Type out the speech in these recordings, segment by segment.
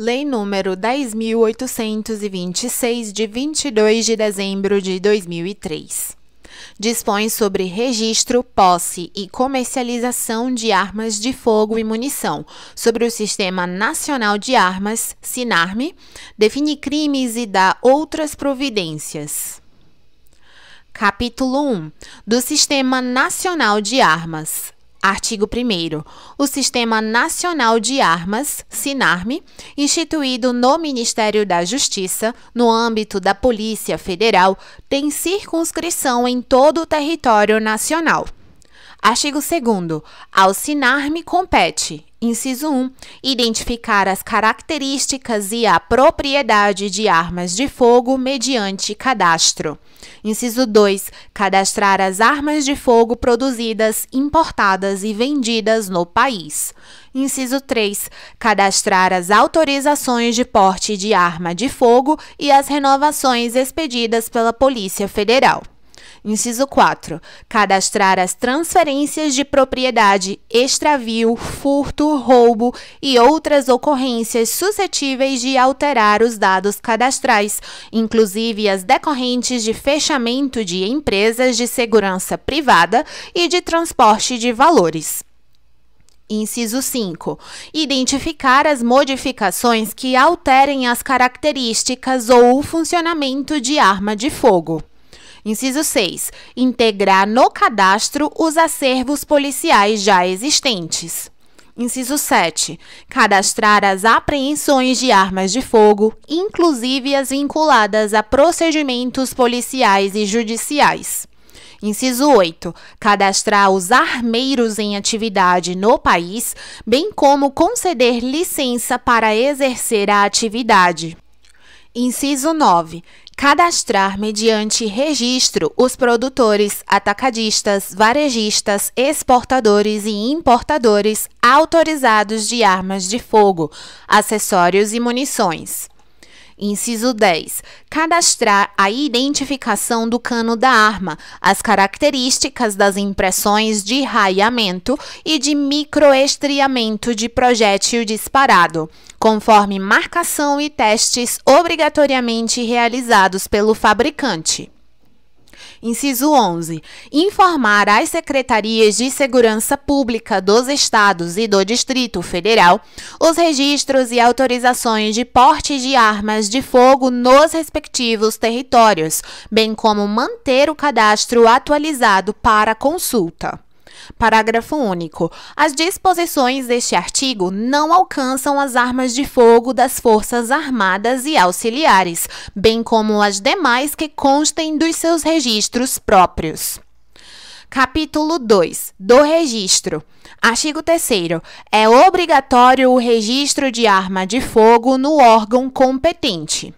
Lei número 10.826, de 22 de dezembro de 2003. Dispõe sobre registro, posse e comercialização de armas de fogo e munição, sobre o Sistema Nacional de Armas, SINARME, define crimes e dá outras providências. Capítulo 1 do Sistema Nacional de Armas. Artigo 1. O Sistema Nacional de Armas, SINARME, instituído no Ministério da Justiça, no âmbito da Polícia Federal, tem circunscrição em todo o território nacional. Artigo 2. Ao SINARME compete. Inciso 1. Identificar as características e a propriedade de armas de fogo mediante cadastro. Inciso 2. Cadastrar as armas de fogo produzidas, importadas e vendidas no país. Inciso 3. Cadastrar as autorizações de porte de arma de fogo e as renovações expedidas pela Polícia Federal. Inciso 4. Cadastrar as transferências de propriedade, extravio, furto, roubo e outras ocorrências suscetíveis de alterar os dados cadastrais, inclusive as decorrentes de fechamento de empresas de segurança privada e de transporte de valores. Inciso 5. Identificar as modificações que alterem as características ou o funcionamento de arma de fogo. Inciso 6. Integrar no cadastro os acervos policiais já existentes. Inciso 7. Cadastrar as apreensões de armas de fogo, inclusive as vinculadas a procedimentos policiais e judiciais. Inciso 8. Cadastrar os armeiros em atividade no país, bem como conceder licença para exercer a atividade. Inciso 9 cadastrar mediante registro os produtores, atacadistas, varejistas, exportadores e importadores autorizados de armas de fogo, acessórios e munições. Inciso 10. Cadastrar a identificação do cano da arma, as características das impressões de raiamento e de microestriamento de projétil disparado, conforme marcação e testes obrigatoriamente realizados pelo fabricante. Inciso 11. Informar às secretarias de segurança pública dos estados e do Distrito Federal os registros e autorizações de porte de armas de fogo nos respectivos territórios, bem como manter o cadastro atualizado para consulta. Parágrafo único. As disposições deste artigo não alcançam as armas de fogo das Forças Armadas e Auxiliares, bem como as demais que constem dos seus registros próprios. Capítulo 2 do registro. Artigo 3. É obrigatório o registro de arma de fogo no órgão competente.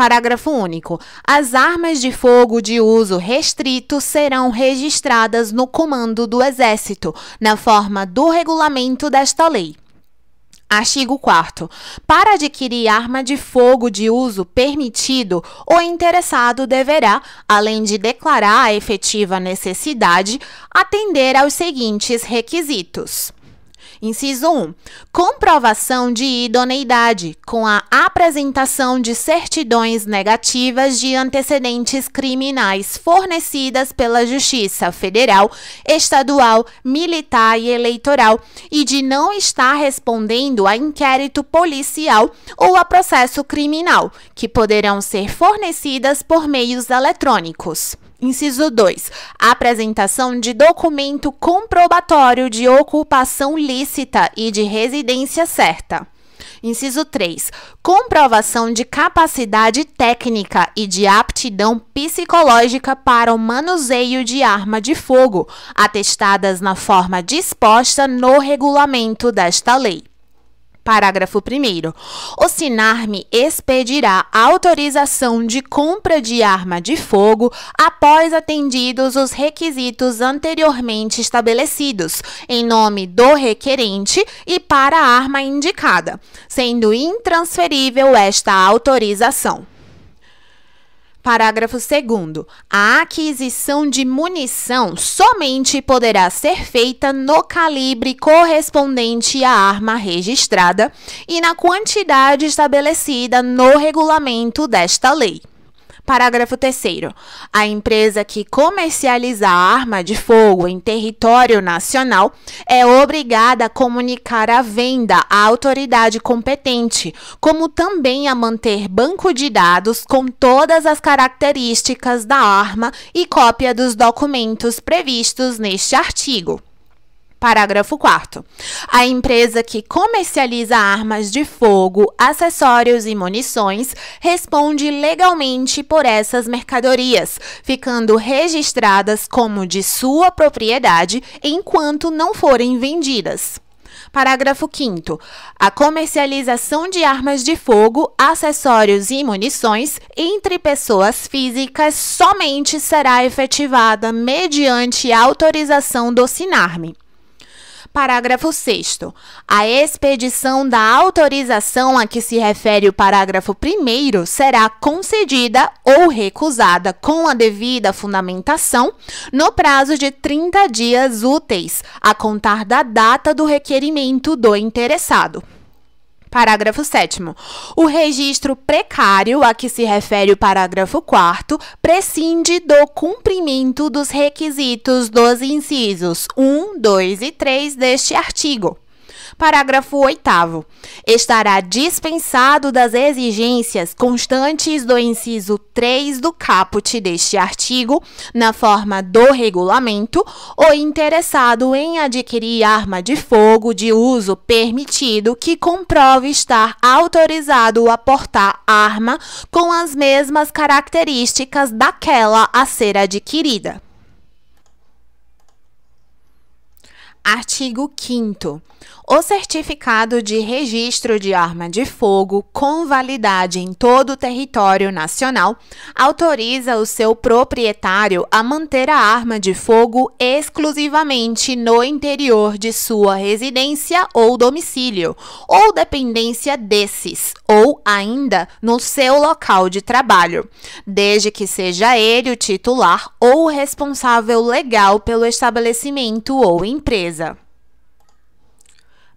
Parágrafo único. As armas de fogo de uso restrito serão registradas no comando do Exército, na forma do regulamento desta lei. Artigo 4. Para adquirir arma de fogo de uso permitido, o interessado deverá, além de declarar a efetiva necessidade, atender aos seguintes requisitos. Inciso 1. Comprovação de idoneidade com a apresentação de certidões negativas de antecedentes criminais fornecidas pela Justiça Federal, Estadual, Militar e Eleitoral e de não estar respondendo a inquérito policial ou a processo criminal, que poderão ser fornecidas por meios eletrônicos. Inciso 2. Apresentação de documento comprobatório de ocupação lícita e de residência certa. Inciso 3. Comprovação de capacidade técnica e de aptidão psicológica para o manuseio de arma de fogo, atestadas na forma disposta no regulamento desta lei. Parágrafo 1. O SINARME expedirá autorização de compra de arma de fogo após atendidos os requisitos anteriormente estabelecidos, em nome do requerente e para a arma indicada, sendo intransferível esta autorização. Parágrafo 2. A aquisição de munição somente poderá ser feita no calibre correspondente à arma registrada e na quantidade estabelecida no regulamento desta lei. Parágrafo 3. A empresa que comercializar arma de fogo em território nacional é obrigada a comunicar a venda à autoridade competente, como também a manter banco de dados com todas as características da arma e cópia dos documentos previstos neste artigo. Parágrafo 4. A empresa que comercializa armas de fogo, acessórios e munições responde legalmente por essas mercadorias, ficando registradas como de sua propriedade enquanto não forem vendidas. Parágrafo 5. A comercialização de armas de fogo, acessórios e munições entre pessoas físicas somente será efetivada mediante autorização do SINARME. Parágrafo 6. A expedição da autorização a que se refere o parágrafo 1 será concedida ou recusada com a devida fundamentação no prazo de 30 dias úteis, a contar da data do requerimento do interessado. Parágrafo 7. O registro precário a que se refere o parágrafo 4 prescinde do cumprimento dos requisitos dos incisos 1, 2 e 3 deste artigo. Parágrafo 8. Estará dispensado das exigências constantes do inciso 3 do caput deste artigo, na forma do regulamento, o interessado em adquirir arma de fogo de uso permitido que comprove estar autorizado a portar arma com as mesmas características daquela a ser adquirida. Artigo 5. O certificado de registro de arma de fogo com validade em todo o território nacional autoriza o seu proprietário a manter a arma de fogo exclusivamente no interior de sua residência ou domicílio, ou dependência desses, ou ainda no seu local de trabalho, desde que seja ele o titular ou o responsável legal pelo estabelecimento ou empresa empresa.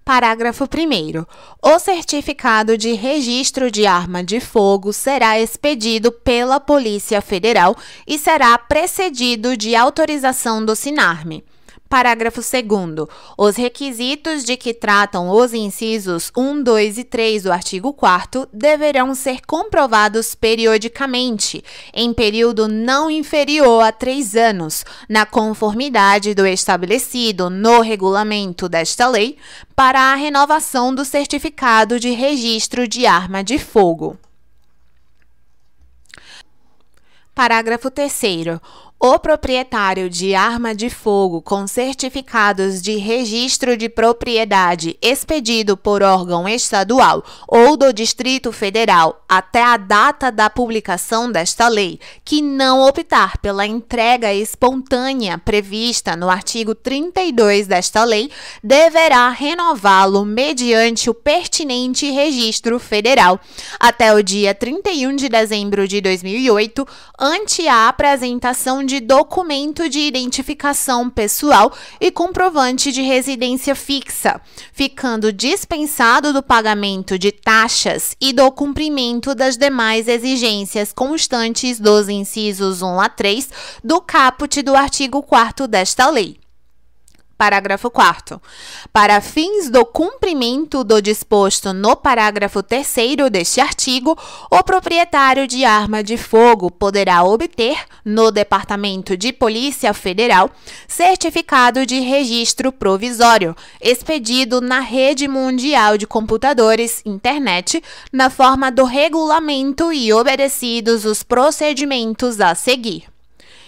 Parágrafo 1. O certificado de registro de arma de fogo será expedido pela Polícia Federal e será precedido de autorização do SINARME. Parágrafo 2. Os requisitos de que tratam os incisos 1, 2 e 3 do artigo 4 deverão ser comprovados periodicamente, em período não inferior a três anos, na conformidade do estabelecido no regulamento desta lei, para a renovação do certificado de registro de arma de fogo. Parágrafo 3. O proprietário de arma de fogo com certificados de registro de propriedade expedido por órgão estadual ou do Distrito Federal até a data da publicação desta lei, que não optar pela entrega espontânea prevista no artigo 32 desta lei, deverá renová-lo mediante o pertinente registro federal até o dia 31 de dezembro de 2008, ante a apresentação de de documento de identificação pessoal e comprovante de residência fixa, ficando dispensado do pagamento de taxas e do cumprimento das demais exigências constantes dos incisos 1 a 3 do caput do artigo 4 desta lei. Parágrafo 4. Para fins do cumprimento do disposto no parágrafo 3 deste artigo, o proprietário de arma de fogo poderá obter, no Departamento de Polícia Federal, certificado de registro provisório, expedido na Rede Mundial de Computadores, internet, na forma do regulamento e obedecidos os procedimentos a seguir.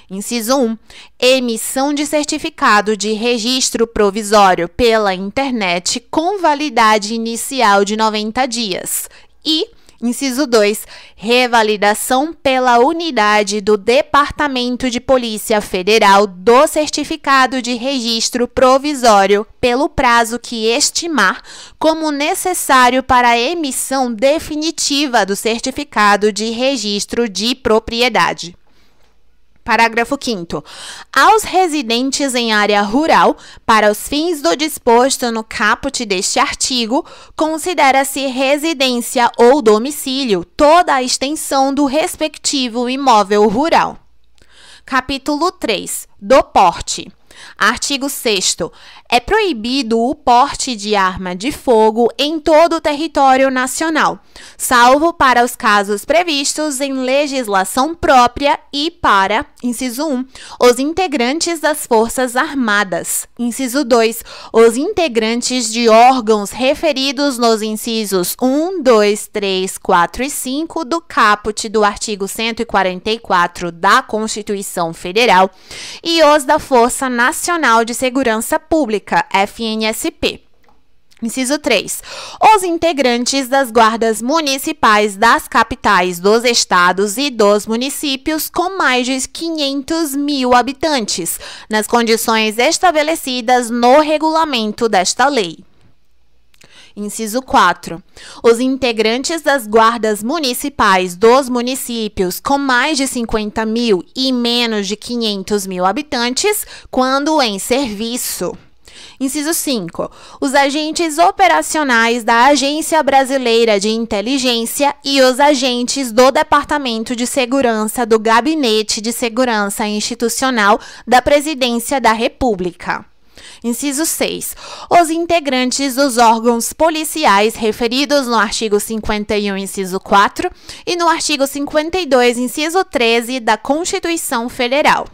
Inciso 1. Emissão de certificado de registro provisório pela internet com validade inicial de 90 dias. E Inciso 2. Revalidação pela unidade do Departamento de Polícia Federal do certificado de registro provisório pelo prazo que estimar como necessário para a emissão definitiva do certificado de registro de propriedade. Parágrafo 5. Aos residentes em área rural, para os fins do disposto no caput deste artigo, considera-se residência ou domicílio toda a extensão do respectivo imóvel rural. Capítulo 3. Do porte. Artigo 6. É proibido o porte de arma de fogo em todo o território nacional, salvo para os casos previstos em legislação própria e para, inciso 1, os integrantes das Forças Armadas, inciso 2, os integrantes de órgãos referidos nos incisos 1, 2, 3, 4 e 5 do caput do artigo 144 da Constituição Federal e os da Força Nacional Nacional de Segurança Pública, FNSP. Inciso 3. Os integrantes das guardas municipais das capitais dos estados e dos municípios com mais de 500 mil habitantes, nas condições estabelecidas no regulamento desta lei. Inciso 4. Os integrantes das guardas municipais dos municípios com mais de 50 mil e menos de 500 mil habitantes, quando em serviço. Inciso 5. Os agentes operacionais da Agência Brasileira de Inteligência e os agentes do Departamento de Segurança do Gabinete de Segurança Institucional da Presidência da República. Inciso 6. Os integrantes dos órgãos policiais referidos no artigo 51, inciso 4 e no artigo 52, inciso 13 da Constituição Federal.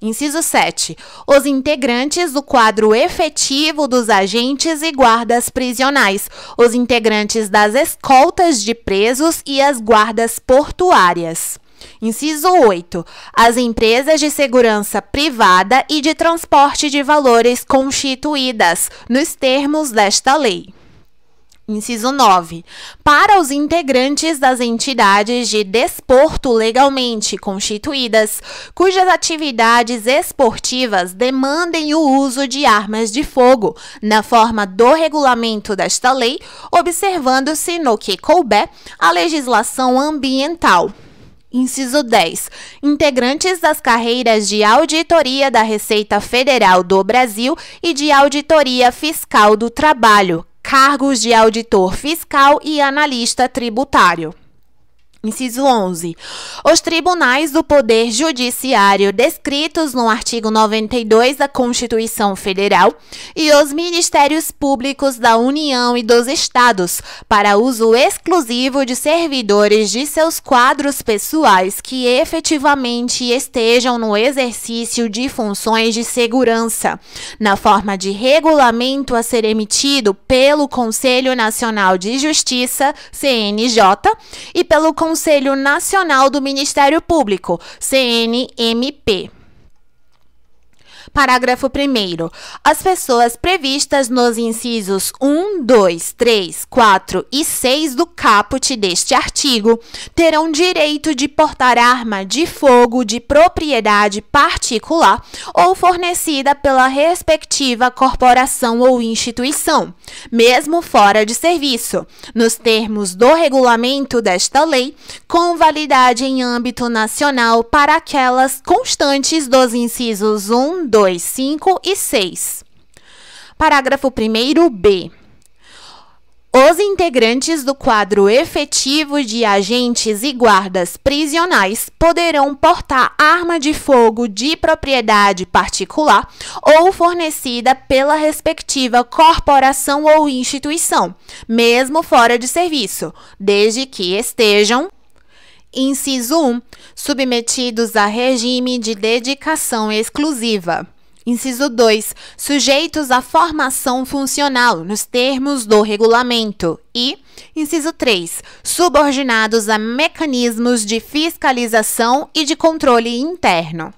Inciso 7. Os integrantes do quadro efetivo dos agentes e guardas prisionais, os integrantes das escoltas de presos e as guardas portuárias. Inciso 8. As empresas de segurança privada e de transporte de valores constituídas nos termos desta lei. Inciso 9. Para os integrantes das entidades de desporto legalmente constituídas, cujas atividades esportivas demandem o uso de armas de fogo, na forma do regulamento desta lei, observando-se, no que couber, a legislação ambiental. Inciso 10. Integrantes das carreiras de Auditoria da Receita Federal do Brasil e de Auditoria Fiscal do Trabalho, cargos de auditor fiscal e analista tributário. Inciso 11. Os tribunais do Poder Judiciário descritos no artigo 92 da Constituição Federal e os Ministérios Públicos da União e dos Estados para uso exclusivo de servidores de seus quadros pessoais que efetivamente estejam no exercício de funções de segurança, na forma de regulamento a ser emitido pelo Conselho Nacional de Justiça, CNJ, e pelo Conselho Conselho Nacional do Ministério Público, CNMP. Parágrafo 1. As pessoas previstas nos incisos 1, 2, 3, 4 e 6 do caput deste artigo terão direito de portar arma de fogo de propriedade particular ou fornecida pela respectiva corporação ou instituição, mesmo fora de serviço, nos termos do regulamento desta lei, com validade em âmbito nacional para aquelas constantes dos incisos 1, 2, 2, 5 e 6. Parágrafo 1 B. Os integrantes do quadro efetivo de agentes e guardas prisionais poderão portar arma de fogo de propriedade particular ou fornecida pela respectiva corporação ou instituição, mesmo fora de serviço, desde que estejam Inciso 1. Submetidos a regime de dedicação exclusiva. Inciso 2. Sujeitos à formação funcional, nos termos do regulamento. E. Inciso 3. Subordinados a mecanismos de fiscalização e de controle interno.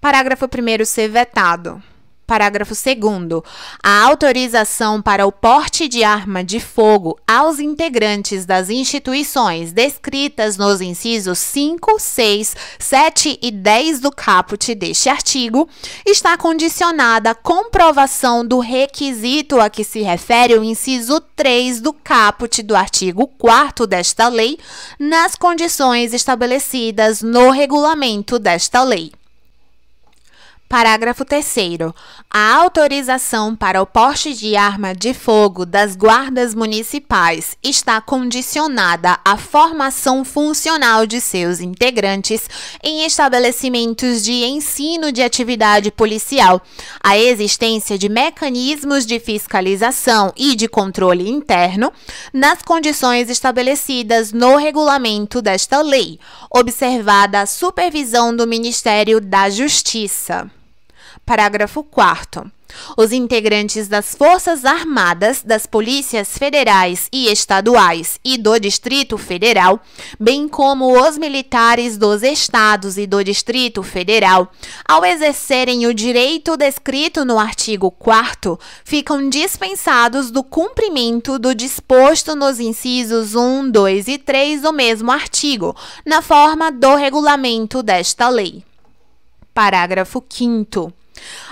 Parágrafo 1 ser vetado. Parágrafo 2. A autorização para o porte de arma de fogo aos integrantes das instituições descritas nos incisos 5, 6, 7 e 10 do caput deste artigo está condicionada à comprovação do requisito a que se refere o inciso 3 do caput do artigo 4 desta lei, nas condições estabelecidas no regulamento desta lei. Parágrafo 3. A autorização para o porte de arma de fogo das guardas municipais está condicionada à formação funcional de seus integrantes em estabelecimentos de ensino de atividade policial, à existência de mecanismos de fiscalização e de controle interno nas condições estabelecidas no regulamento desta lei, observada a supervisão do Ministério da Justiça. Parágrafo 4. Os integrantes das Forças Armadas, das Polícias Federais e Estaduais e do Distrito Federal, bem como os militares dos Estados e do Distrito Federal, ao exercerem o direito descrito no artigo 4, ficam dispensados do cumprimento do disposto nos incisos 1, 2 e 3 do mesmo artigo, na forma do regulamento desta lei. Parágrafo 5.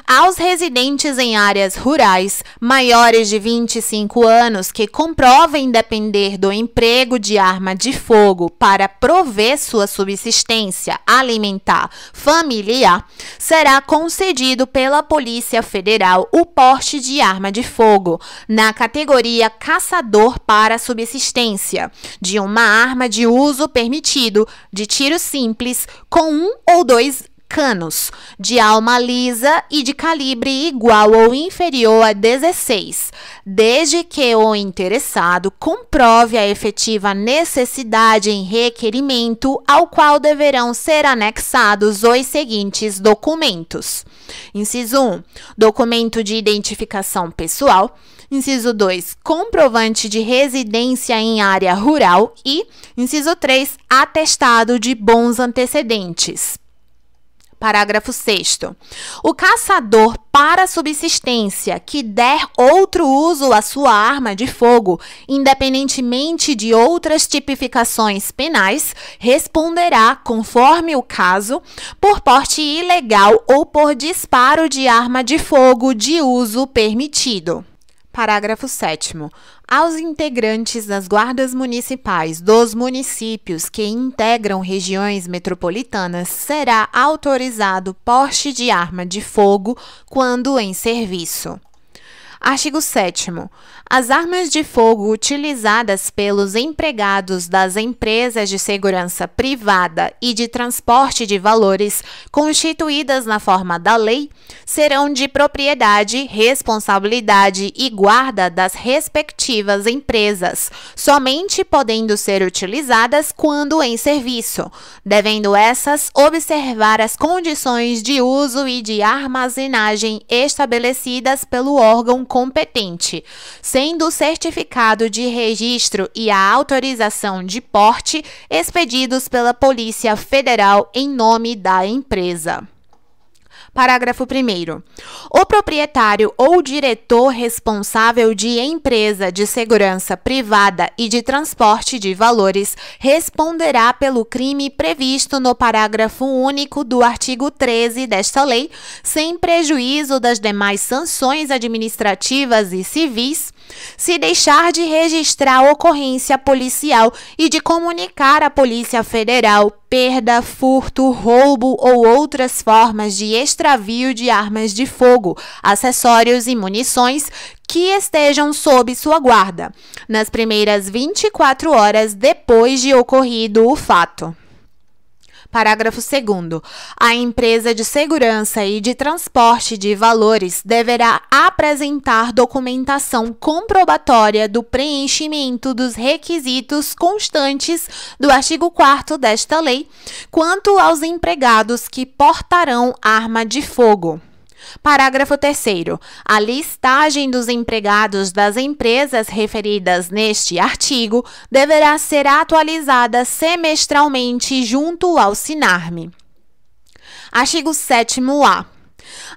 Aos residentes em áreas rurais maiores de 25 anos que comprovem depender do emprego de arma de fogo para prover sua subsistência alimentar familiar, será concedido pela Polícia Federal o porte de arma de fogo na categoria caçador para subsistência, de uma arma de uso permitido de tiro simples com um ou dois de alma lisa e de calibre igual ou inferior a 16, desde que o interessado comprove a efetiva necessidade em requerimento ao qual deverão ser anexados os seguintes documentos. Inciso 1. Documento de identificação pessoal. Inciso 2, comprovante de residência em área rural. E, inciso 3, atestado de bons antecedentes. Parágrafo 6. O caçador para subsistência que der outro uso à sua arma de fogo, independentemente de outras tipificações penais, responderá, conforme o caso, por porte ilegal ou por disparo de arma de fogo de uso permitido. Parágrafo 7 aos integrantes das guardas municipais dos municípios que integram regiões metropolitanas será autorizado porte de arma de fogo quando em serviço. Artigo 7. As armas de fogo utilizadas pelos empregados das empresas de segurança privada e de transporte de valores, constituídas na forma da lei, serão de propriedade, responsabilidade e guarda das respectivas empresas, somente podendo ser utilizadas quando em serviço, devendo essas observar as condições de uso e de armazenagem estabelecidas pelo órgão competente, sem além do certificado de registro e a autorização de porte expedidos pela Polícia Federal em nome da empresa. Parágrafo 1. O proprietário ou diretor responsável de empresa de segurança privada e de transporte de valores responderá pelo crime previsto no parágrafo único do artigo 13 desta lei, sem prejuízo das demais sanções administrativas e civis se deixar de registrar ocorrência policial e de comunicar à Polícia Federal perda, furto, roubo ou outras formas de extravio de armas de fogo, acessórios e munições que estejam sob sua guarda, nas primeiras 24 horas depois de ocorrido o fato. Parágrafo 2. A empresa de segurança e de transporte de valores deverá apresentar documentação comprobatória do preenchimento dos requisitos constantes do artigo 4 desta lei quanto aos empregados que portarão arma de fogo. Parágrafo 3. A listagem dos empregados das empresas referidas neste artigo deverá ser atualizada semestralmente junto ao SINARME. Artigo 7A.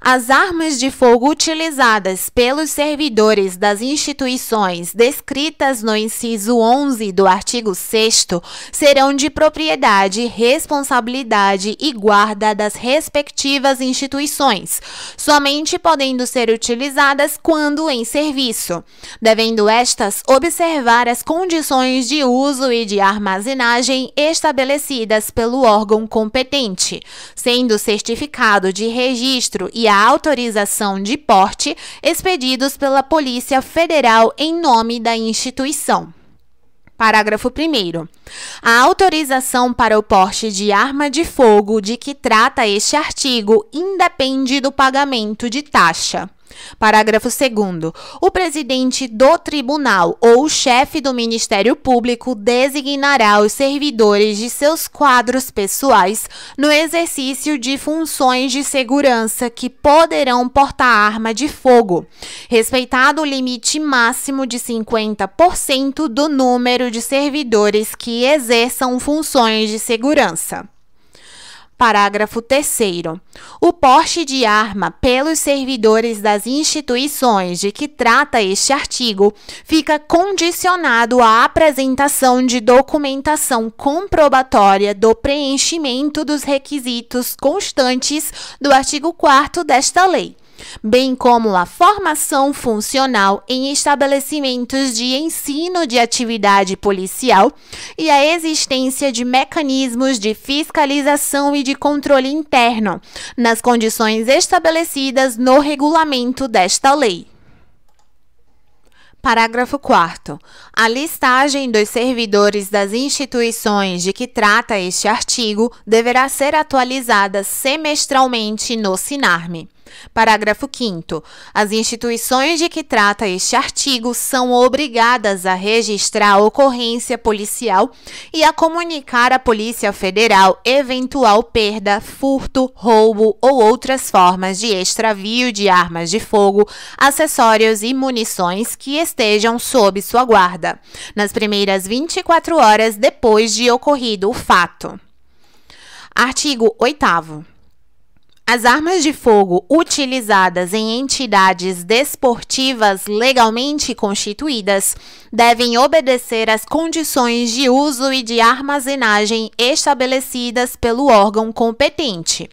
As armas de fogo utilizadas pelos servidores das instituições descritas no inciso 11 do artigo 6 serão de propriedade, responsabilidade e guarda das respectivas instituições, somente podendo ser utilizadas quando em serviço, devendo estas observar as condições de uso e de armazenagem estabelecidas pelo órgão competente, sendo certificado de registro e a autorização de porte expedidos pela Polícia Federal em nome da instituição. Parágrafo 1. A autorização para o porte de arma de fogo de que trata este artigo independe do pagamento de taxa. Parágrafo 2. O presidente do tribunal ou o chefe do Ministério Público designará os servidores de seus quadros pessoais no exercício de funções de segurança que poderão portar arma de fogo, respeitado o limite máximo de 50% do número de servidores que exerçam funções de segurança. Parágrafo 3. O porte de arma pelos servidores das instituições de que trata este artigo fica condicionado à apresentação de documentação comprobatória do preenchimento dos requisitos constantes do artigo 4 desta lei bem como a formação funcional em estabelecimentos de ensino de atividade policial e a existência de mecanismos de fiscalização e de controle interno, nas condições estabelecidas no regulamento desta lei. Parágrafo 4. A listagem dos servidores das instituições de que trata este artigo deverá ser atualizada semestralmente no SINARME. Parágrafo 5. As instituições de que trata este artigo são obrigadas a registrar a ocorrência policial e a comunicar à Polícia Federal eventual perda, furto, roubo ou outras formas de extravio de armas de fogo, acessórios e munições que estejam sob sua guarda, nas primeiras 24 horas depois de ocorrido o fato. Artigo 8. As armas de fogo utilizadas em entidades desportivas legalmente constituídas devem obedecer às condições de uso e de armazenagem estabelecidas pelo órgão competente,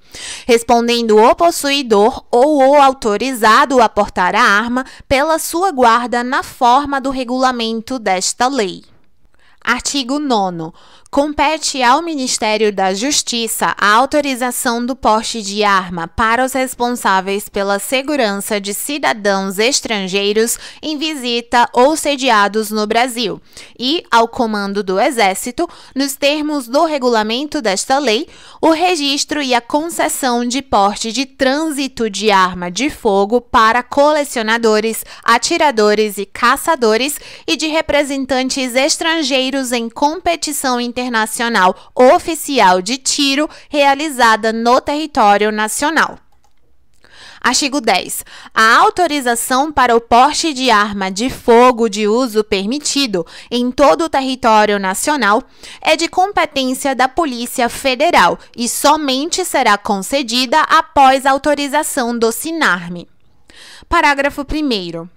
respondendo o possuidor ou o autorizado a portar a arma pela sua guarda na forma do regulamento desta lei. Artigo 9. Compete ao Ministério da Justiça a autorização do porte de arma para os responsáveis pela segurança de cidadãos estrangeiros em visita ou sediados no Brasil e ao Comando do Exército, nos termos do regulamento desta lei, o registro e a concessão de porte de trânsito de arma de fogo para colecionadores, atiradores e caçadores e de representantes estrangeiros em competição internacional Internacional Oficial de Tiro realizada no território nacional. Artigo 10. A autorização para o porte de arma de fogo de uso permitido em todo o território nacional é de competência da Polícia Federal e somente será concedida após autorização do SINARME. Parágrafo 1.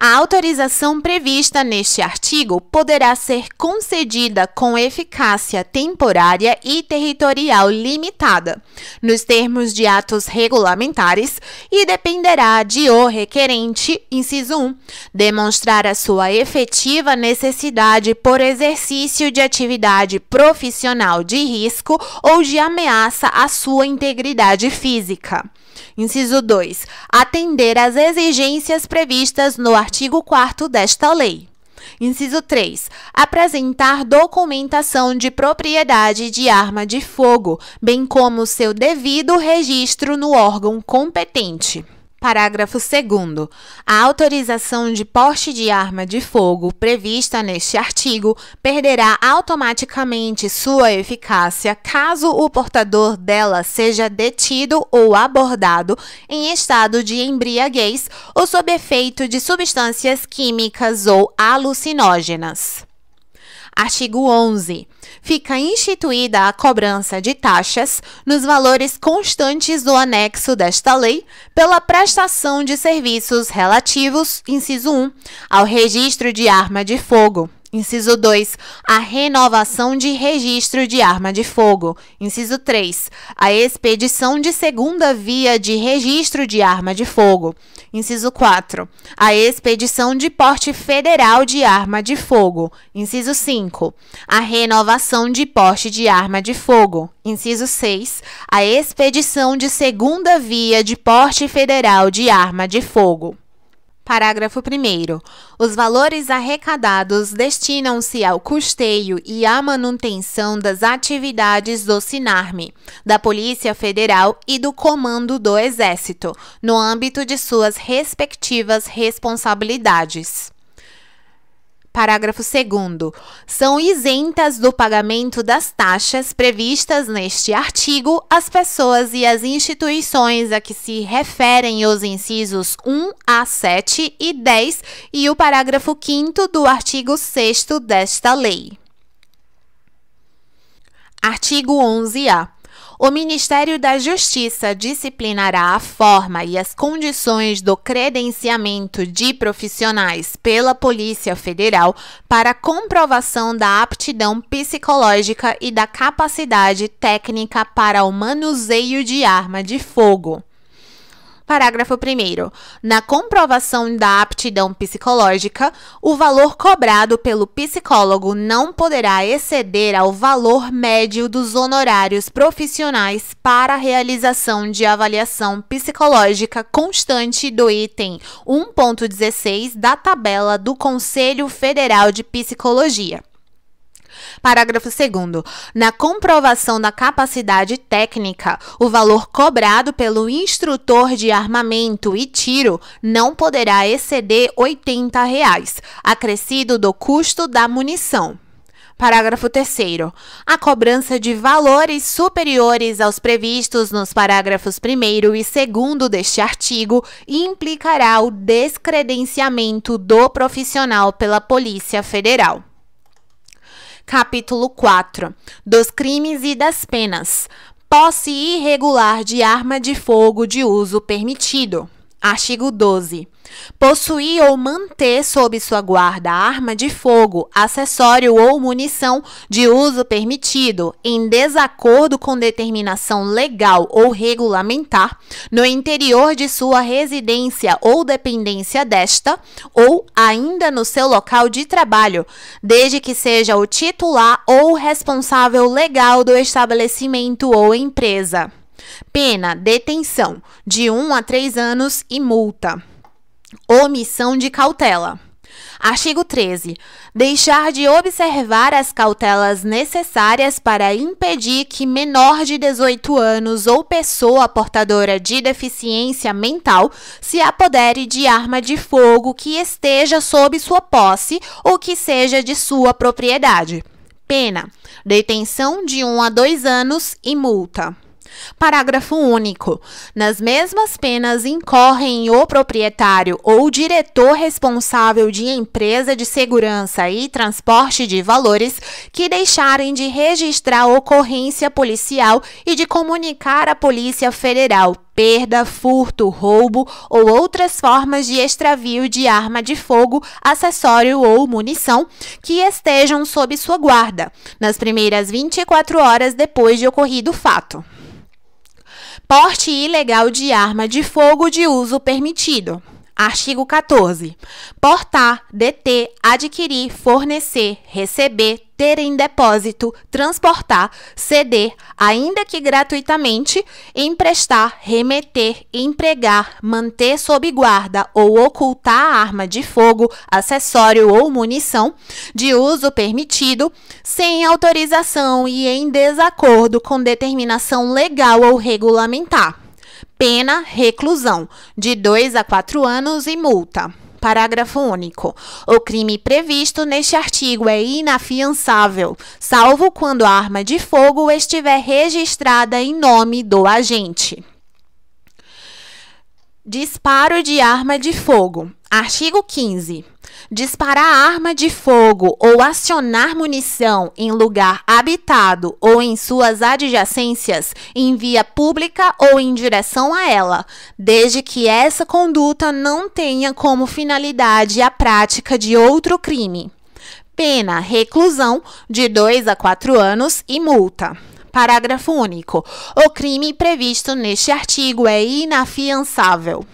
A autorização prevista neste artigo poderá ser concedida com eficácia temporária e territorial limitada, nos termos de atos regulamentares, e dependerá de o requerente, inciso 1, demonstrar a sua efetiva necessidade por exercício de atividade profissional de risco ou de ameaça à sua integridade física. Inciso 2. Atender às exigências previstas no artigo 4 desta lei. Inciso 3. Apresentar documentação de propriedade de arma de fogo, bem como seu devido registro no órgão competente. Parágrafo 2. A autorização de porte de arma de fogo prevista neste artigo perderá automaticamente sua eficácia caso o portador dela seja detido ou abordado em estado de embriaguez ou sob efeito de substâncias químicas ou alucinógenas. Artigo 11 fica instituída a cobrança de taxas nos valores constantes do anexo desta lei pela prestação de serviços relativos, inciso 1, ao registro de arma de fogo. Inciso 2. A renovação de registro de arma de fogo. Inciso 3. A expedição de segunda via de registro de arma de fogo. Inciso 4. A expedição de porte federal de arma de fogo. Inciso 5. A renovação de porte de arma de fogo. Inciso 6. A expedição de segunda via de porte federal de arma de fogo. Parágrafo 1. Os valores arrecadados destinam-se ao custeio e à manutenção das atividades do SINARME, da Polícia Federal e do Comando do Exército, no âmbito de suas respectivas responsabilidades. Parágrafo 2. São isentas do pagamento das taxas previstas neste artigo as pessoas e as instituições a que se referem os incisos 1 a 7 e 10 e o parágrafo 5 do artigo 6 desta lei. Artigo 11-A. O Ministério da Justiça disciplinará a forma e as condições do credenciamento de profissionais pela Polícia Federal para comprovação da aptidão psicológica e da capacidade técnica para o manuseio de arma de fogo. Parágrafo 1. Na comprovação da aptidão psicológica, o valor cobrado pelo psicólogo não poderá exceder ao valor médio dos honorários profissionais para a realização de avaliação psicológica constante do item 1.16 da tabela do Conselho Federal de Psicologia. Parágrafo 2. Na comprovação da capacidade técnica, o valor cobrado pelo instrutor de armamento e tiro não poderá exceder R$ 80, reais, acrescido do custo da munição. Parágrafo 3. A cobrança de valores superiores aos previstos nos parágrafos 1 e 2 deste artigo implicará o descredenciamento do profissional pela Polícia Federal. Capítulo 4 Dos crimes e das penas. Posse irregular de arma de fogo de uso permitido. Artigo 12. Possuir ou manter sob sua guarda arma de fogo, acessório ou munição de uso permitido, em desacordo com determinação legal ou regulamentar, no interior de sua residência ou dependência desta, ou ainda no seu local de trabalho, desde que seja o titular ou responsável legal do estabelecimento ou empresa. Pena: detenção de 1 um a 3 anos e multa. Omissão de cautela. Artigo 13. Deixar de observar as cautelas necessárias para impedir que menor de 18 anos ou pessoa portadora de deficiência mental se apodere de arma de fogo que esteja sob sua posse ou que seja de sua propriedade. Pena: detenção de 1 um a 2 anos e multa. Parágrafo único. Nas mesmas penas incorrem o proprietário ou diretor responsável de empresa de segurança e transporte de valores que deixarem de registrar ocorrência policial e de comunicar à Polícia Federal perda, furto, roubo ou outras formas de extravio de arma de fogo, acessório ou munição que estejam sob sua guarda nas primeiras 24 horas depois de ocorrido o fato porte ilegal de arma de fogo de uso permitido. Artigo 14. Portar, deter, adquirir, fornecer, receber, ter em depósito, transportar, ceder, ainda que gratuitamente, emprestar, remeter, empregar, manter sob guarda ou ocultar arma de fogo, acessório ou munição de uso permitido, sem autorização e em desacordo com determinação legal ou regulamentar. Pena, reclusão, de 2 a 4 anos e multa. Parágrafo único. O crime previsto neste artigo é inafiançável, salvo quando a arma de fogo estiver registrada em nome do agente. Disparo de arma de fogo. Artigo 15 disparar arma de fogo ou acionar munição em lugar habitado ou em suas adjacências em via pública ou em direção a ela, desde que essa conduta não tenha como finalidade a prática de outro crime. Pena: reclusão de 2 a 4 anos e multa. Parágrafo único. O crime previsto neste artigo é inafiançável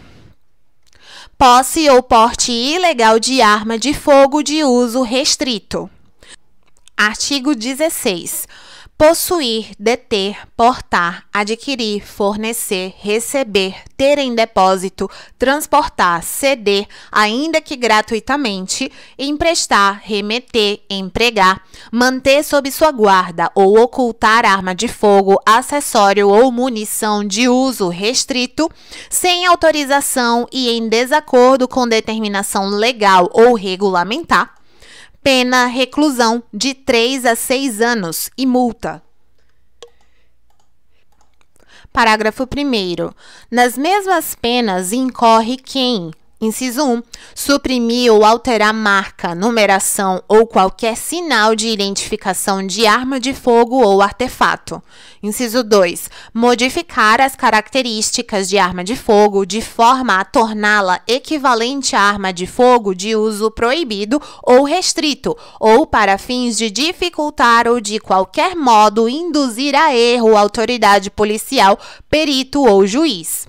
posse ou porte ilegal de arma de fogo de uso restrito. Artigo 16. Possuir, deter, portar, adquirir, fornecer, receber, ter em depósito, transportar, ceder, ainda que gratuitamente, emprestar, remeter, empregar, manter sob sua guarda ou ocultar arma de fogo, acessório ou munição de uso restrito, sem autorização e em desacordo com determinação legal ou regulamentar pena reclusão de 3 a 6 anos e multa. Parágrafo 1. Nas mesmas penas incorre quem, Inciso 1. Suprimir ou alterar marca, numeração ou qualquer sinal de identificação de arma de fogo ou artefato. Inciso 2. Modificar as características de arma de fogo de forma a torná-la equivalente à arma de fogo de uso proibido ou restrito, ou para fins de dificultar ou de qualquer modo induzir a erro a autoridade policial, perito ou juiz.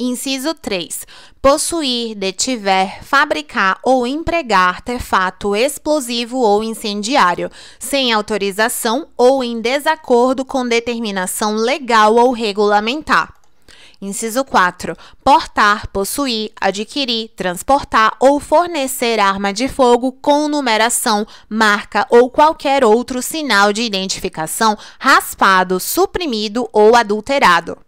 Inciso 3. Possuir, detiver, fabricar ou empregar artefato explosivo ou incendiário, sem autorização ou em desacordo com determinação legal ou regulamentar. Inciso 4. Portar, possuir, adquirir, transportar ou fornecer arma de fogo com numeração, marca ou qualquer outro sinal de identificação raspado, suprimido ou adulterado.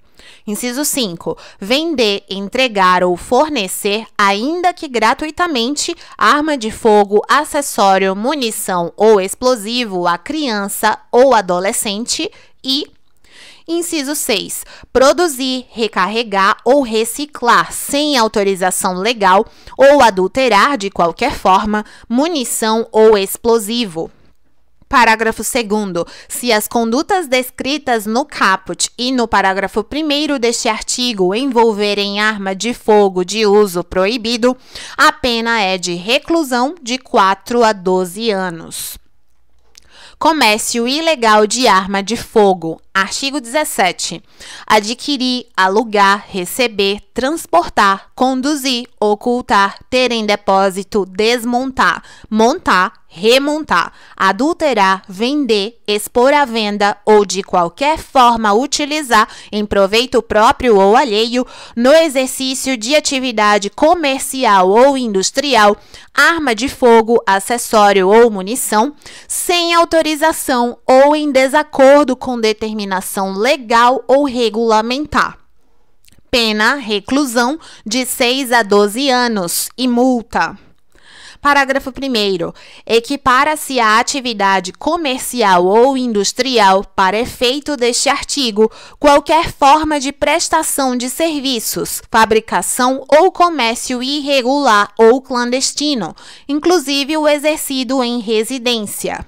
Inciso 5. Vender, entregar ou fornecer, ainda que gratuitamente, arma de fogo, acessório, munição ou explosivo a criança ou adolescente. E Inciso 6. Produzir, recarregar ou reciclar sem autorização legal ou adulterar de qualquer forma munição ou explosivo. Parágrafo 2. Se as condutas descritas no caput e no parágrafo 1 deste artigo envolverem arma de fogo de uso proibido, a pena é de reclusão de 4 a 12 anos. Comércio ilegal de arma de fogo. Artigo 17. Adquirir, alugar, receber, transportar, conduzir, ocultar, ter em depósito, desmontar, montar, remontar, adulterar, vender, expor à venda ou de qualquer forma utilizar em proveito próprio ou alheio, no exercício de atividade comercial ou industrial, arma de fogo, acessório ou munição, sem autorização ou em desacordo com determinado determinação legal ou regulamentar. Pena, reclusão de 6 a 12 anos e multa. Parágrafo 1. Equipara-se a atividade comercial ou industrial, para efeito deste artigo, qualquer forma de prestação de serviços, fabricação ou comércio irregular ou clandestino, inclusive o exercido em residência.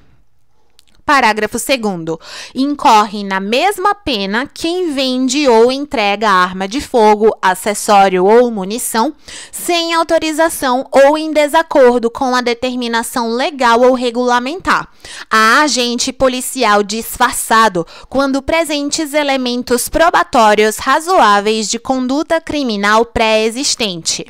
Parágrafo 2. Incorre na mesma pena quem vende ou entrega arma de fogo, acessório ou munição sem autorização ou em desacordo com a determinação legal ou regulamentar. A agente policial disfarçado quando presentes elementos probatórios razoáveis de conduta criminal pré-existente.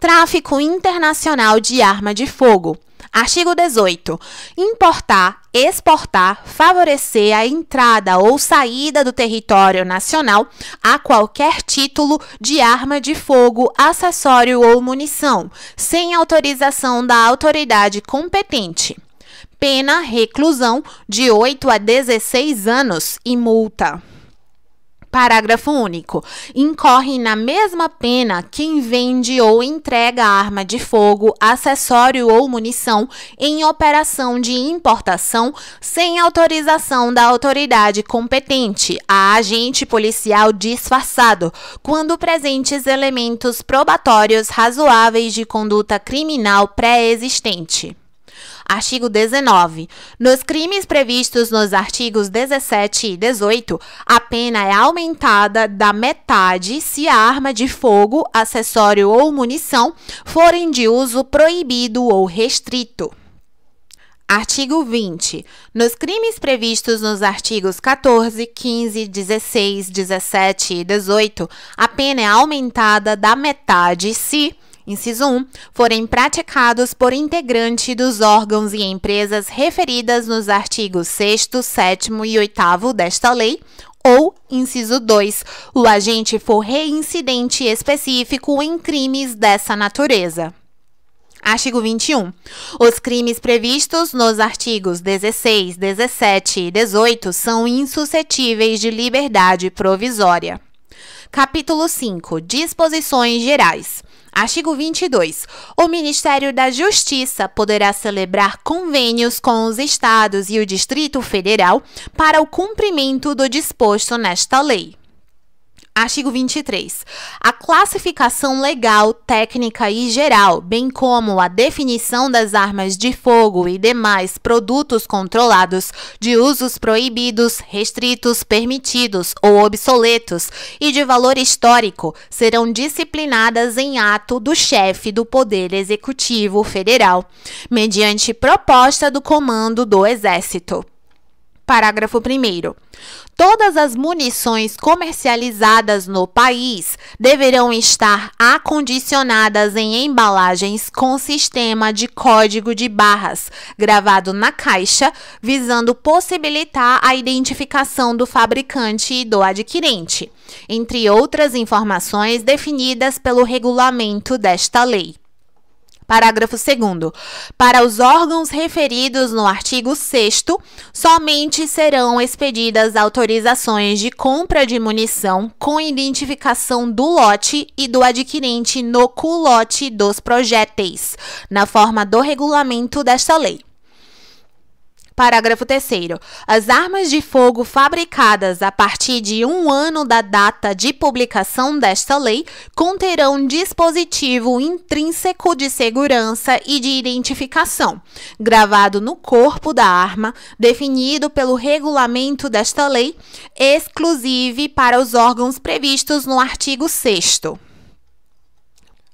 Tráfico internacional de arma de fogo Artigo 18. Importar, exportar, favorecer a entrada ou saída do território nacional a qualquer título de arma de fogo, acessório ou munição, sem autorização da autoridade competente. Pena reclusão de 8 a 16 anos e multa. Parágrafo único. Incorre na mesma pena quem vende ou entrega arma de fogo, acessório ou munição em operação de importação sem autorização da autoridade competente, a agente policial disfarçado, quando presentes elementos probatórios razoáveis de conduta criminal pré-existente. Artigo 19. Nos crimes previstos nos artigos 17 e 18, a pena é aumentada da metade se a arma de fogo, acessório ou munição forem de uso proibido ou restrito. Artigo 20. Nos crimes previstos nos artigos 14, 15, 16, 17 e 18, a pena é aumentada da metade se inciso 1, forem praticados por integrante dos órgãos e empresas referidas nos artigos 6, 7 e 8 desta lei, ou, inciso 2, o agente for reincidente específico em crimes dessa natureza. Artigo 21. Os crimes previstos nos artigos 16, 17 e 18 são insuscetíveis de liberdade provisória. Capítulo 5. Disposições gerais. Artigo 22. O Ministério da Justiça poderá celebrar convênios com os estados e o Distrito Federal para o cumprimento do disposto nesta lei. Artigo 23. A classificação legal, técnica e geral, bem como a definição das armas de fogo e demais produtos controlados de usos proibidos, restritos, permitidos ou obsoletos e de valor histórico serão disciplinadas em ato do chefe do Poder Executivo Federal, mediante proposta do Comando do Exército. Parágrafo 1. Todas as munições comercializadas no país deverão estar acondicionadas em embalagens com sistema de código de barras gravado na caixa, visando possibilitar a identificação do fabricante e do adquirente, entre outras informações definidas pelo regulamento desta lei. Parágrafo 2. Para os órgãos referidos no artigo 6, somente serão expedidas autorizações de compra de munição com identificação do lote e do adquirente no culote dos projéteis, na forma do regulamento desta lei. Parágrafo 3. As armas de fogo fabricadas a partir de um ano da data de publicação desta lei conterão dispositivo intrínseco de segurança e de identificação, gravado no corpo da arma, definido pelo regulamento desta lei, exclusive para os órgãos previstos no artigo 6.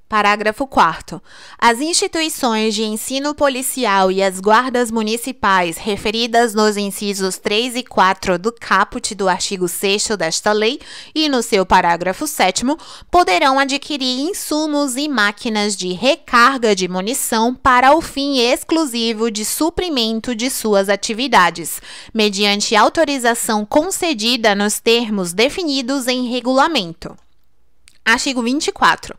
Parágrafo 4. As instituições de ensino policial e as guardas municipais referidas nos incisos 3 e 4 do caput do artigo 6 desta lei e no seu parágrafo 7 poderão adquirir insumos e máquinas de recarga de munição para o fim exclusivo de suprimento de suas atividades, mediante autorização concedida nos termos definidos em regulamento. Artigo 24.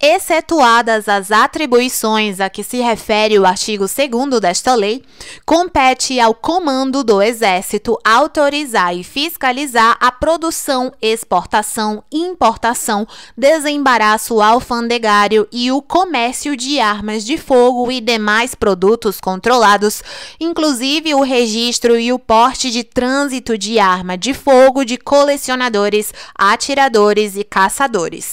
Excetuadas as atribuições a que se refere o artigo 2 desta lei, compete ao Comando do Exército autorizar e fiscalizar a produção, exportação, importação, desembaraço alfandegário e o comércio de armas de fogo e demais produtos controlados, inclusive o registro e o porte de trânsito de arma de fogo de colecionadores, atiradores e caçadores.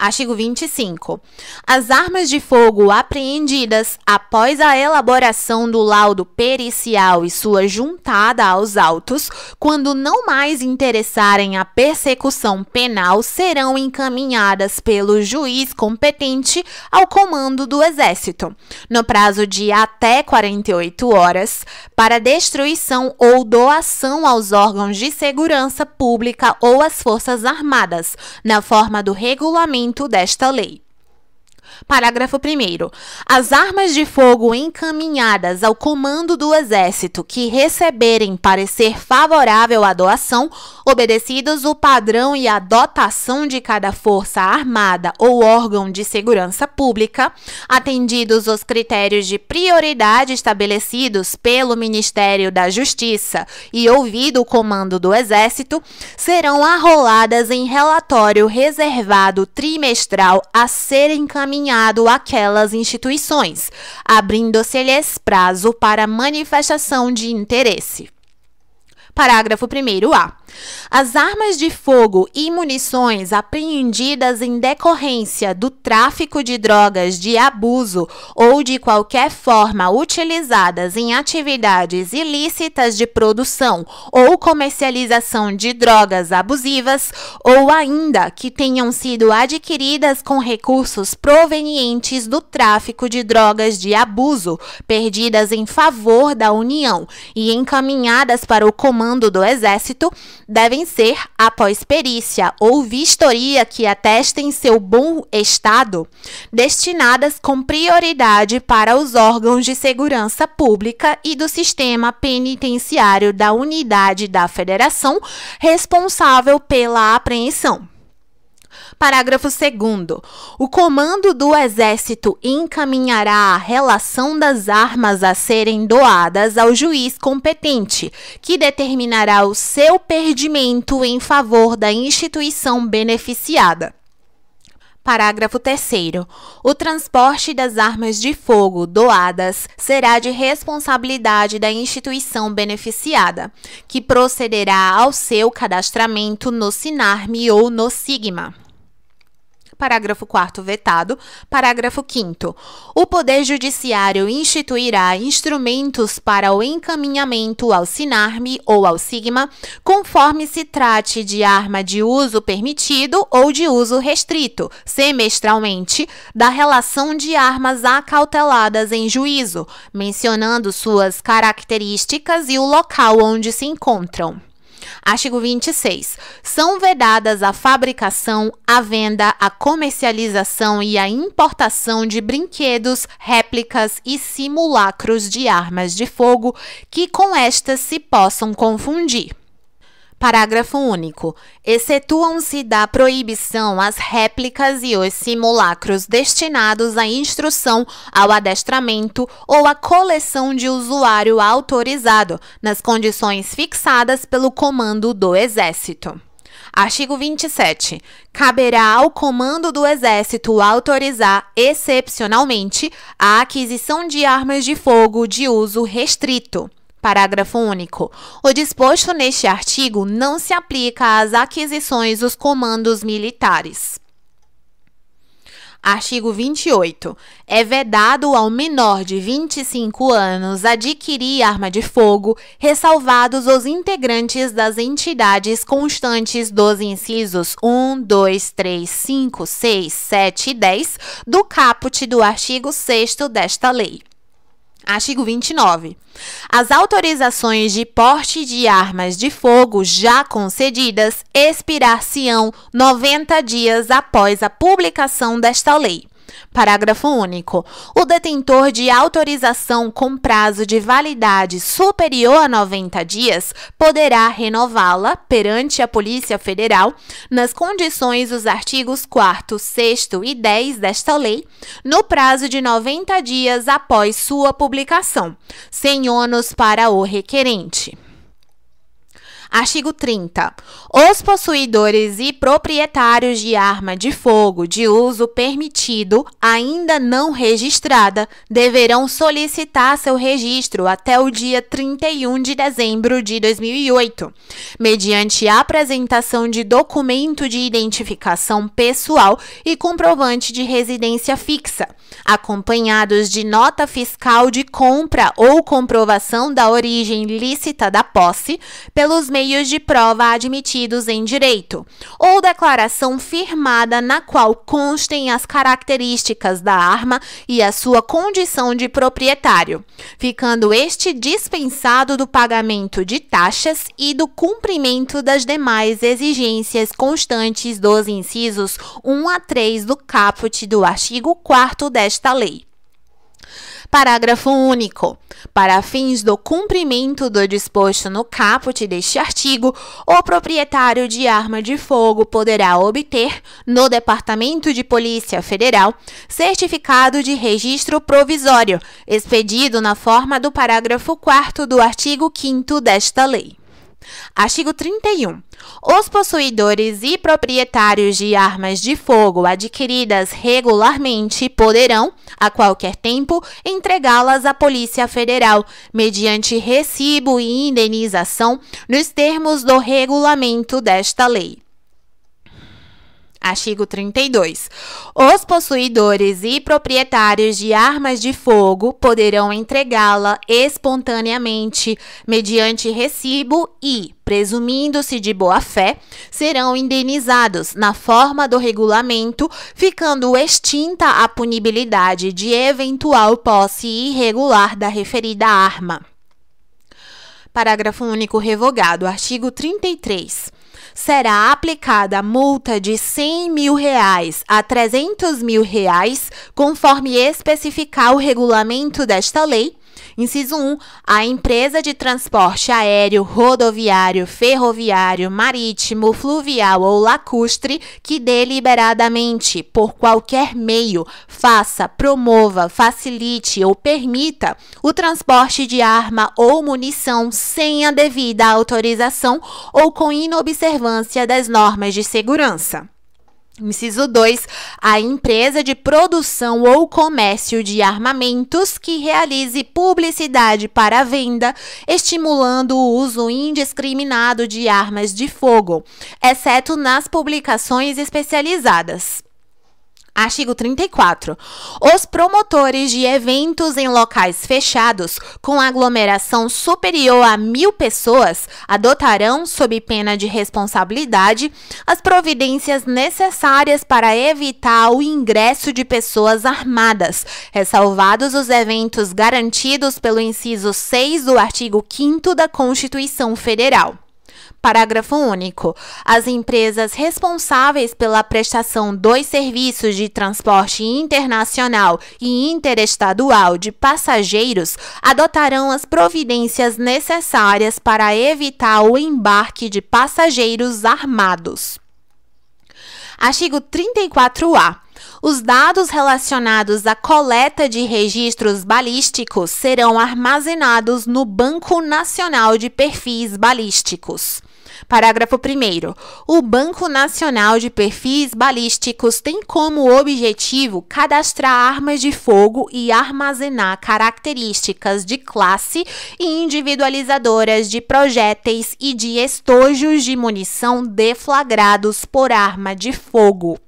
Artigo 25. As armas de fogo apreendidas após a elaboração do laudo pericial e sua juntada aos autos, quando não mais interessarem a persecução penal, serão encaminhadas pelo juiz competente ao comando do Exército, no prazo de até 48 horas, para destruição ou doação aos órgãos de segurança pública ou às Forças Armadas, na forma do regulamento cumprimento desta lei. Parágrafo 1. As armas de fogo encaminhadas ao comando do Exército que receberem parecer favorável à doação, obedecidos o padrão e a dotação de cada força armada ou órgão de segurança pública, atendidos os critérios de prioridade estabelecidos pelo Ministério da Justiça e ouvido o comando do Exército, serão arroladas em relatório reservado trimestral a ser encaminhado encaminhado àquelas instituições, abrindo-se-lhes prazo para manifestação de interesse. Parágrafo 1A. As armas de fogo e munições apreendidas em decorrência do tráfico de drogas de abuso ou de qualquer forma utilizadas em atividades ilícitas de produção ou comercialização de drogas abusivas ou ainda que tenham sido adquiridas com recursos provenientes do tráfico de drogas de abuso, perdidas em favor da União e encaminhadas para o comando comando do Exército devem ser, após perícia ou vistoria que atestem seu bom estado, destinadas com prioridade para os órgãos de segurança pública e do sistema penitenciário da unidade da Federação responsável pela apreensão. Parágrafo 2. O comando do Exército encaminhará a relação das armas a serem doadas ao juiz competente, que determinará o seu perdimento em favor da instituição beneficiada. Parágrafo 3. O transporte das armas de fogo doadas será de responsabilidade da instituição beneficiada, que procederá ao seu cadastramento no SINARME ou no SIGMA parágrafo 4 vetado, parágrafo 5 O Poder Judiciário instituirá instrumentos para o encaminhamento ao SINARME ou ao SIGMA, conforme se trate de arma de uso permitido ou de uso restrito, semestralmente, da relação de armas acauteladas em juízo, mencionando suas características e o local onde se encontram. Artigo 26. São vedadas a fabricação, a venda, a comercialização e a importação de brinquedos, réplicas e simulacros de armas de fogo que com estas se possam confundir. Parágrafo único. Excetuam-se da proibição as réplicas e os simulacros destinados à instrução, ao adestramento ou à coleção de usuário autorizado, nas condições fixadas pelo comando do Exército. Artigo 27. Caberá ao Comando do Exército autorizar, excepcionalmente, a aquisição de armas de fogo de uso restrito Parágrafo único. O disposto neste artigo não se aplica às aquisições dos comandos militares. Artigo 28. É vedado ao menor de 25 anos adquirir arma de fogo, ressalvados os integrantes das entidades constantes dos incisos 1, 2, 3, 5, 6, 7 e 10 do caput do artigo 6 desta lei. Artigo 29. As autorizações de porte de armas de fogo já concedidas expirar-se-ão 90 dias após a publicação desta lei. Parágrafo único. O detentor de autorização com prazo de validade superior a 90 dias poderá renová-la perante a Polícia Federal nas condições dos artigos 4, 6 e 10 desta lei, no prazo de 90 dias após sua publicação, sem ônus para o requerente. Artigo 30. Os possuidores e proprietários de arma de fogo de uso permitido, ainda não registrada, deverão solicitar seu registro até o dia 31 de dezembro de 2008, mediante apresentação de documento de identificação pessoal e comprovante de residência fixa, acompanhados de nota fiscal de compra ou comprovação da origem lícita da posse pelos meios meios de prova admitidos em direito, ou declaração firmada na qual constem as características da arma e a sua condição de proprietário, ficando este dispensado do pagamento de taxas e do cumprimento das demais exigências constantes dos incisos 1 a 3 do caput do artigo 4 desta lei. Parágrafo único. Para fins do cumprimento do disposto no caput deste artigo, o proprietário de arma de fogo poderá obter, no Departamento de Polícia Federal, certificado de registro provisório, expedido na forma do parágrafo 4 do artigo 5 desta lei. Artigo 31. Os possuidores e proprietários de armas de fogo adquiridas regularmente poderão, a qualquer tempo, entregá-las à Polícia Federal, mediante recibo e indenização, nos termos do regulamento desta lei. Artigo 32. Os possuidores e proprietários de armas de fogo poderão entregá-la espontaneamente, mediante recibo e, presumindo-se de boa-fé, serão indenizados na forma do regulamento, ficando extinta a punibilidade de eventual posse irregular da referida arma. Parágrafo único revogado. Artigo 33 será aplicada multa de 100 mil reais a 300 mil reais, conforme especificar o regulamento desta lei, Inciso 1. A empresa de transporte aéreo, rodoviário, ferroviário, marítimo, fluvial ou lacustre que deliberadamente, por qualquer meio, faça, promova, facilite ou permita o transporte de arma ou munição sem a devida autorização ou com inobservância das normas de segurança. Inciso 2. A empresa de produção ou comércio de armamentos que realize publicidade para venda, estimulando o uso indiscriminado de armas de fogo, exceto nas publicações especializadas. Artigo 34. Os promotores de eventos em locais fechados com aglomeração superior a mil pessoas adotarão, sob pena de responsabilidade, as providências necessárias para evitar o ingresso de pessoas armadas, ressalvados os eventos garantidos pelo inciso 6 do artigo 5 da Constituição Federal. Parágrafo único. As empresas responsáveis pela prestação dos serviços de transporte internacional e interestadual de passageiros adotarão as providências necessárias para evitar o embarque de passageiros armados. Artigo 34-A. Os dados relacionados à coleta de registros balísticos serão armazenados no Banco Nacional de Perfis Balísticos. Parágrafo 1. O Banco Nacional de Perfis Balísticos tem como objetivo cadastrar armas de fogo e armazenar características de classe e individualizadoras de projéteis e de estojos de munição deflagrados por arma de fogo.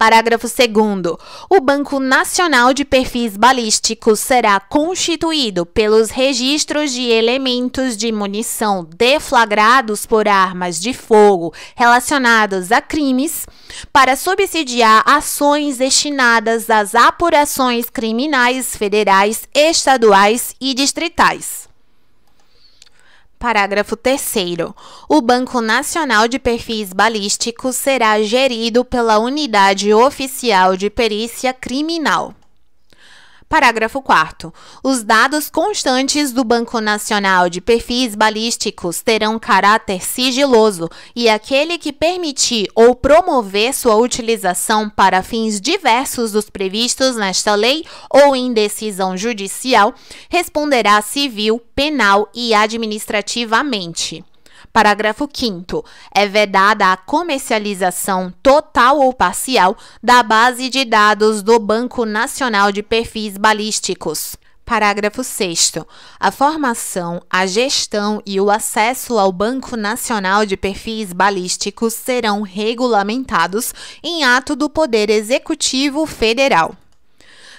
Parágrafo 2. O Banco Nacional de Perfis Balísticos será constituído pelos registros de elementos de munição deflagrados por armas de fogo relacionados a crimes para subsidiar ações destinadas às apurações criminais federais, estaduais e distritais. Parágrafo 3. O Banco Nacional de Perfis Balísticos será gerido pela Unidade Oficial de Perícia Criminal. Parágrafo 4. Os dados constantes do Banco Nacional de Perfis Balísticos terão caráter sigiloso e aquele que permitir ou promover sua utilização para fins diversos dos previstos nesta lei ou em decisão judicial responderá civil, penal e administrativamente. Parágrafo 5. É vedada a comercialização total ou parcial da base de dados do Banco Nacional de Perfis Balísticos. Parágrafo 6. A formação, a gestão e o acesso ao Banco Nacional de Perfis Balísticos serão regulamentados em ato do Poder Executivo Federal.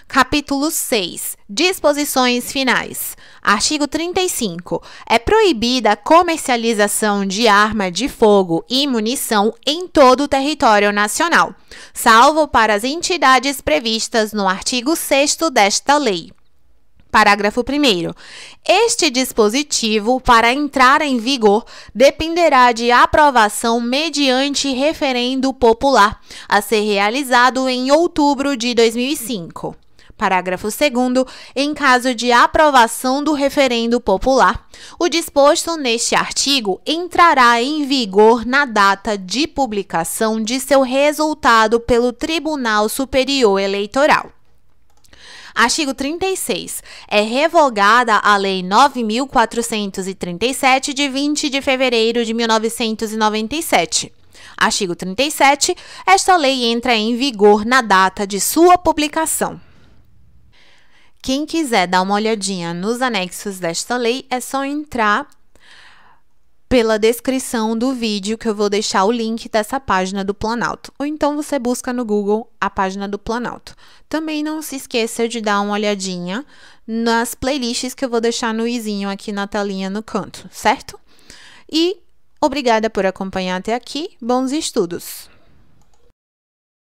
Capítulo 6 Disposições Finais. Artigo 35. É proibida a comercialização de arma de fogo e munição em todo o território nacional, salvo para as entidades previstas no artigo 6 desta lei. Parágrafo 1. Este dispositivo, para entrar em vigor, dependerá de aprovação mediante referendo popular, a ser realizado em outubro de 2005. Parágrafo 2. Em caso de aprovação do referendo popular, o disposto neste artigo entrará em vigor na data de publicação de seu resultado pelo Tribunal Superior Eleitoral. Artigo 36. É revogada a Lei 9.437, de 20 de fevereiro de 1997. Artigo 37. Esta lei entra em vigor na data de sua publicação. Quem quiser dar uma olhadinha nos anexos desta lei, é só entrar pela descrição do vídeo que eu vou deixar o link dessa página do Planalto. Ou então você busca no Google a página do Planalto. Também não se esqueça de dar uma olhadinha nas playlists que eu vou deixar no izinho aqui na telinha no canto, certo? E obrigada por acompanhar até aqui. Bons estudos!